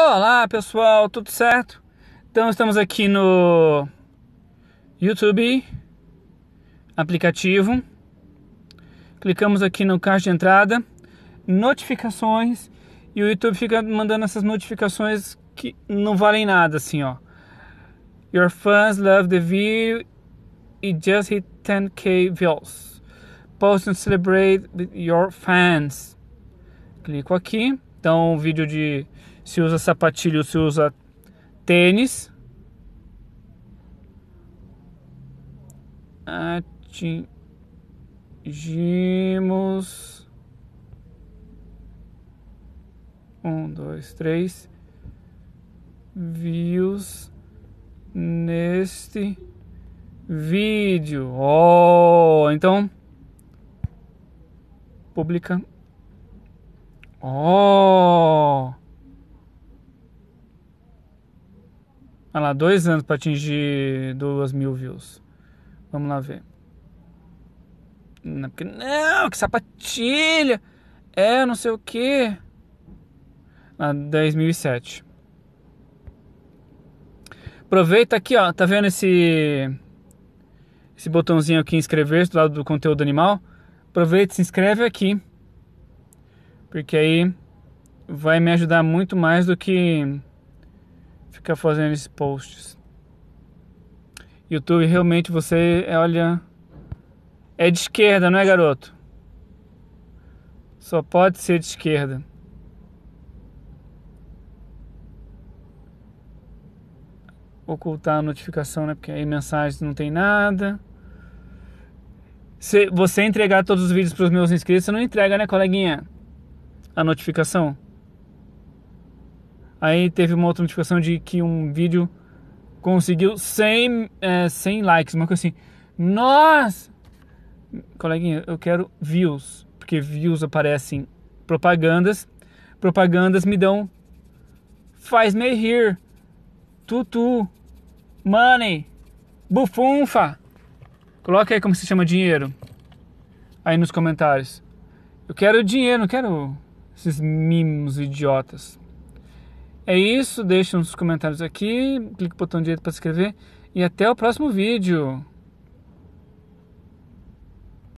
Olá pessoal, tudo certo? Então estamos aqui no YouTube, aplicativo, clicamos aqui no caixa de entrada, notificações e o YouTube fica mandando essas notificações que não valem nada assim ó. Your fans love the view e just hit 10k views. Post and celebrate with your fans. Clico aqui, então o vídeo de se usa sapatilho, se usa tênis. Atingimos. Um, dois, três. Views neste vídeo. Oh, então. Publica. Oh. Olha lá, dois anos para atingir 2 mil views. Vamos lá ver. Não, porque, não, que sapatilha! É, não sei o que. Ah, 10.007. Aproveita aqui, ó. Tá vendo esse esse botãozinho aqui inscrever-se do lado do conteúdo animal? Aproveita e se inscreve aqui. Porque aí vai me ajudar muito mais do que ficar fazendo esses posts. YouTube realmente você olha é de esquerda, não é, garoto? Só pode ser de esquerda. Ocultar a notificação, né? Porque aí mensagens não tem nada. Se você entregar todos os vídeos para os meus inscritos, você não entrega, né, coleguinha? A notificação. Aí teve uma outra notificação de que um vídeo conseguiu 100, é, 100 likes, uma coisa assim. Nossa! Coleguinha, eu quero views, porque views aparecem propagandas. Propagandas me dão faz me rir, tutu, money, bufunfa. Coloca aí como se chama dinheiro. Aí nos comentários. Eu quero dinheiro, não quero esses mimos idiotas. É isso, deixa nos comentários aqui, clique no botão direito para se inscrever e até o próximo vídeo.